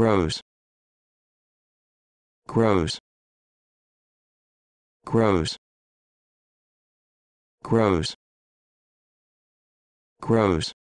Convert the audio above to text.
grows grows grows grows grows